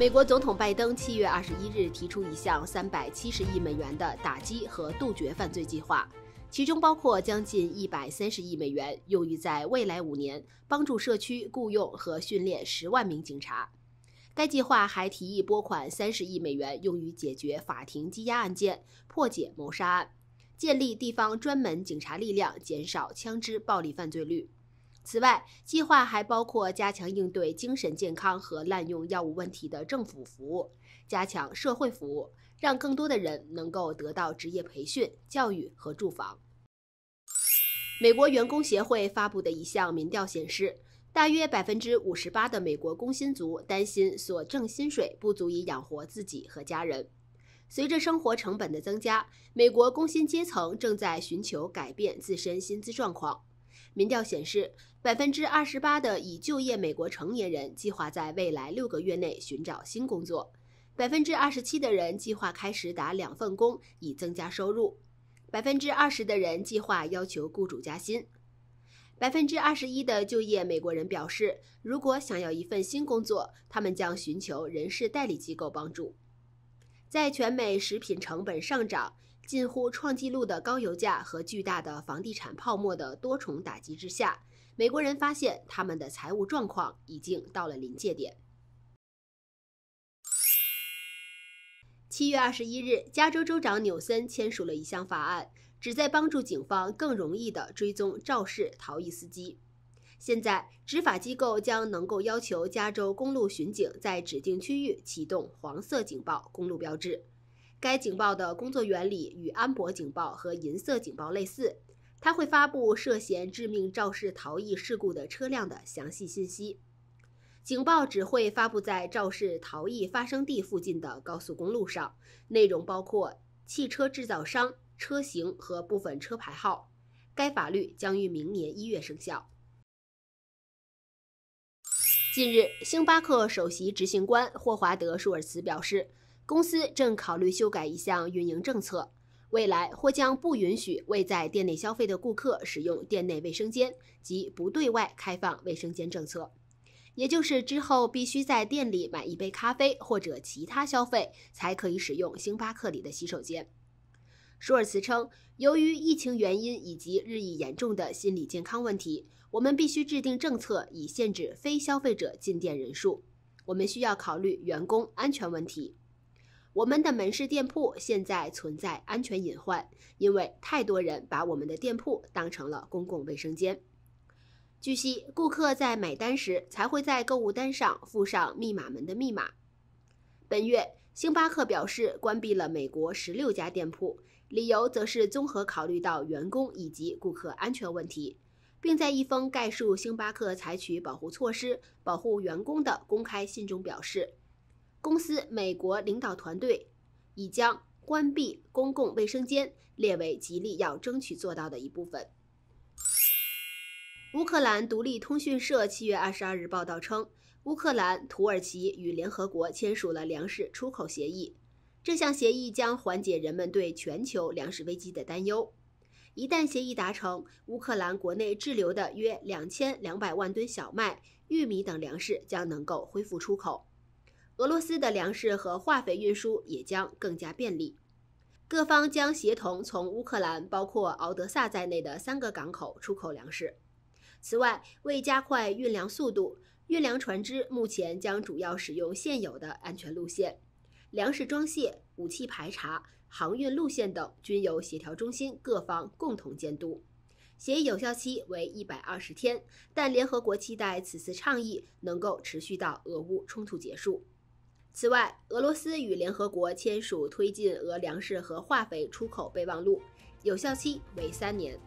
美国总统拜登七月二十一日提出一项三百七十亿美元的打击和杜绝犯罪计划，其中包括将近一百三十亿美元用于在未来五年帮助社区雇佣和训练十万名警察。该计划还提议拨款三十亿美元用于解决法庭羁押案件、破解谋杀案、建立地方专门警察力量，减少枪支暴力犯罪率。此外，计划还包括加强应对精神健康和滥用药物问题的政府服务，加强社会服务，让更多的人能够得到职业培训、教育和住房。美国员工协会发布的一项民调显示，大约百分之五十八的美国工薪族担心所挣薪水不足以养活自己和家人。随着生活成本的增加，美国工薪阶层正在寻求改变自身薪资状况。民调显示，百分之二十八的已就业美国成年人计划在未来六个月内寻找新工作，百分之二十七的人计划开始打两份工以增加收入，百分之二十的人计划要求雇主加薪，百分之二十一的就业美国人表示，如果想要一份新工作，他们将寻求人事代理机构帮助。在全美，食品成本上涨。近乎创纪录的高油价和巨大的房地产泡沫的多重打击之下，美国人发现他们的财务状况已经到了临界点。七月二十一日，加州州长纽森签署了一项法案，旨在帮助警方更容易地追踪肇事逃逸司机。现在，执法机构将能够要求加州公路巡警在指定区域启动黄色警报公路标志。该警报的工作原理与安博警报和银色警报类似，它会发布涉嫌致命肇事逃逸事故的车辆的详细信息。警报只会发布在肇事逃逸发生地附近的高速公路上，内容包括汽车制造商、车型和部分车牌号。该法律将于明年一月生效。近日，星巴克首席执行官霍华德·舒尔茨表示。公司正考虑修改一项运营政策，未来或将不允许未在店内消费的顾客使用店内卫生间及不对外开放卫生间政策，也就是之后必须在店里买一杯咖啡或者其他消费才可以使用星巴克里的洗手间。舒尔茨称，由于疫情原因以及日益严重的心理健康问题，我们必须制定政策以限制非消费者进店人数。我们需要考虑员工安全问题。我们的门市店铺现在存在安全隐患，因为太多人把我们的店铺当成了公共卫生间。据悉，顾客在买单时才会在购物单上附上密码门的密码。本月，星巴克表示关闭了美国十六家店铺，理由则是综合考虑到员工以及顾客安全问题，并在一封概述星巴克采取保护措施保护员工的公开信中表示。公司美国领导团队已将关闭公共卫生间列为极力要争取做到的一部分。乌克兰独立通讯社七月二十二日报道称，乌克兰、土耳其与联合国签署了粮食出口协议，这项协议将缓解人们对全球粮食危机的担忧。一旦协议达成，乌克兰国内滞留的约两千两百万吨小麦、玉米等粮食将能够恢复出口。俄罗斯的粮食和化肥运输也将更加便利，各方将协同从乌克兰（包括敖德萨在内的三个港口）出口粮食。此外，为加快运粮速度，运粮船只目前将主要使用现有的安全路线。粮食装卸、武器排查、航运路线等均由协调中心各方共同监督。协议有效期为一百二十天，但联合国期待此次倡议能够持续到俄乌冲突结束。此外，俄罗斯与联合国签署推进俄粮食和化肥出口备忘录，有效期为三年。